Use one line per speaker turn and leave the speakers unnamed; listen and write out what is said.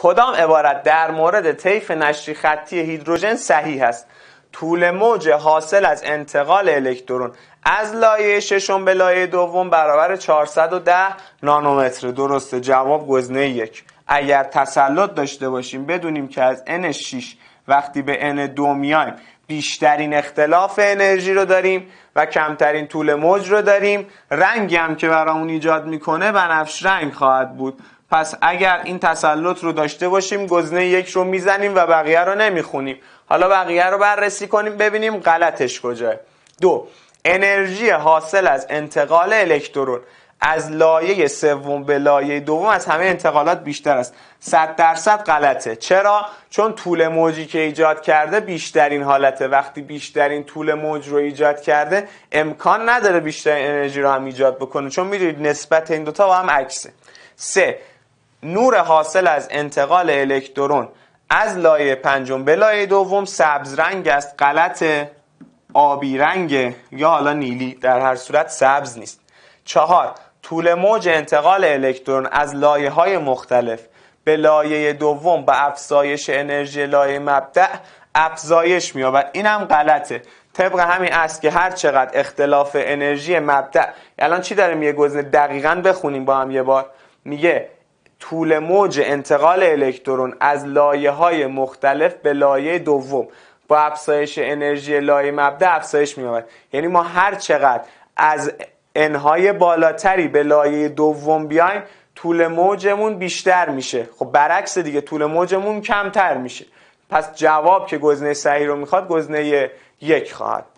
کدام عبارت در مورد طیف نشری خطی هیدروژن صحیح است طول موج حاصل از انتقال الکترون از لایه ششم به لایه دوم برابر 410 نانومتر درسته جواب گزینه یک اگر تسلط داشته باشیم بدونیم که از N6 وقتی به N2 میایم بیشترین اختلاف انرژی رو داریم و کمترین طول موج رو داریم رنگی هم که برامون ایجاد میکنه بنفش رنگ خواهد بود پس اگر این تسلط رو داشته باشیم گزینه یک رو میزنیم و بقیه رو نمیخونیم حالا بقیه رو بررسی کنیم ببینیم غلطش کجاه دو انرژی حاصل از انتقال الکترون از لایه سوم به لایه دوم از همه انتقالات بیشتر است 100 درصد غلطه چرا چون طول موجی که ایجاد کرده بیشترین حالته وقتی بیشترین طول موج رو ایجاد کرده امکان نداره بیشتر انرژی رو هم ایجاد بکنه چون میدونید نسبت این دوتا با هم عکسه سه نور حاصل از انتقال الکترون از لایه پنجم به لایه دوم سبز رنگ است غلط آبی رنگ یا حالا نیلی در هر صورت سبز نیست چهار طول موج انتقال الکترون از لایه های مختلف به لایه دوم با افزایش انرژی لایه مبدع افزایش مییابد این هم غلطه طبق همین است که هر چقدر اختلاف انرژی مبدع الان چی داره میگه گزینه دقیقا بخونیم با هم یه بار میگه طول موج انتقال الکترون از لایه های مختلف به لایه دوم با افزایش انرژی لایه مبدا افزایش می یعنی ما هر چقدر از انهای بالاتری به لایه دوم بیایم طول موجمون بیشتر میشه خب برعکس دیگه طول موجمون کمتر میشه پس جواب که گزینه صحیح رو میخواد گزینه یک خواهد